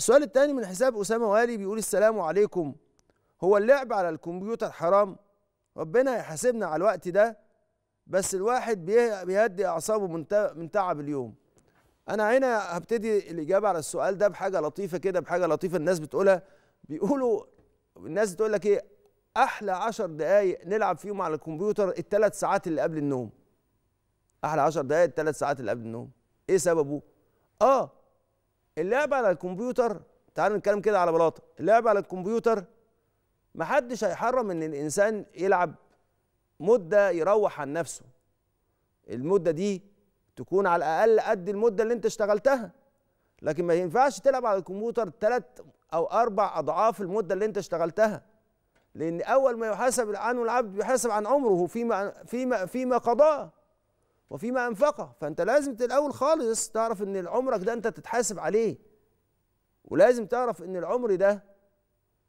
السؤال الثاني من حساب أسامة والي بيقول السلام عليكم هو اللعب على الكمبيوتر حرام ربنا يحاسبنا على الوقت ده بس الواحد بيهدي أعصابه من تعب اليوم أنا هنا هبتدي الإجابة على السؤال ده بحاجة لطيفة كده بحاجة لطيفة الناس بتقولها بيقولوا الناس تقول لك إيه أحلى عشر دقايق نلعب فيهم على الكمبيوتر الثلاث ساعات اللي قبل النوم أحلى عشر دقايق الثلاث ساعات اللي قبل النوم إيه سببه؟ آه اللعب على الكمبيوتر تعالوا نتكلم كده على بلاطه اللعب على الكمبيوتر محدش هيحرم ان الانسان يلعب مده يروح عن نفسه المده دي تكون على الاقل قد المده اللي انت اشتغلتها لكن ما ينفعش تلعب على الكمبيوتر ثلاث او اربع اضعاف المده اللي انت اشتغلتها لان اول ما يحاسب عنه العبد بيحاسب عن عمره فيما فيما فيما قضاه وفيما انفقه فانت لازم الاول خالص تعرف ان عمرك ده انت تتحاسب عليه ولازم تعرف ان العمر ده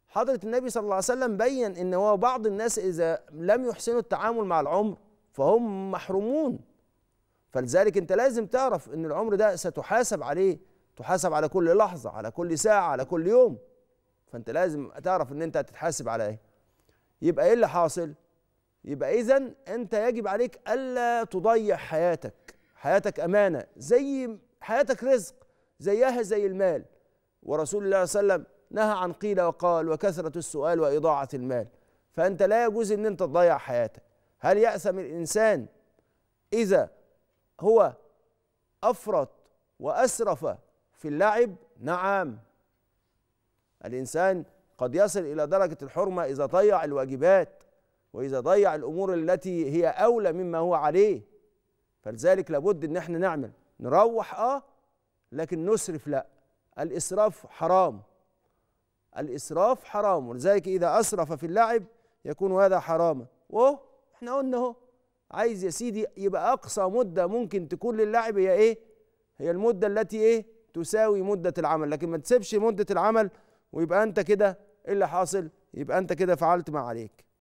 حضرة النبي صلى الله عليه وسلم بين ان هو بعض الناس اذا لم يحسنوا التعامل مع العمر فهم محرومون فلذلك انت لازم تعرف ان العمر ده ستحاسب عليه تحاسب على كل لحظة على كل ساعة على كل يوم فانت لازم تعرف ان انت هتتحاسب على ايه يبقى ايه اللي حاصل يبقى إذا أنت يجب عليك ألا تضيع حياتك حياتك أمانة زي حياتك رزق زيها زي المال ورسول الله صلى الله عليه وسلم نهى عن قيل وقال وكثرة السؤال وإضاعة المال فأنت لا يجوز أن أنت تضيع حياتك هل يأثم الإنسان إذا هو أفرط وأسرف في اللعب نعم الإنسان قد يصل إلى درجة الحرمة إذا ضيع الواجبات واذا ضيع الامور التي هي اولى مما هو عليه فلذلك لابد ان احنا نعمل نروح اه لكن نسرف لا الاسراف حرام الاسراف حرام ولذلك اذا اسرف في اللعب يكون هذا حراما وهو احنا قلنا اهو عايز يا سيدي يبقى اقصى مده ممكن تكون للعب هي ايه هي المده التي ايه تساوي مده العمل لكن ما تسيبش مده العمل ويبقى انت كده ايه اللي حاصل يبقى انت كده فعلت ما عليك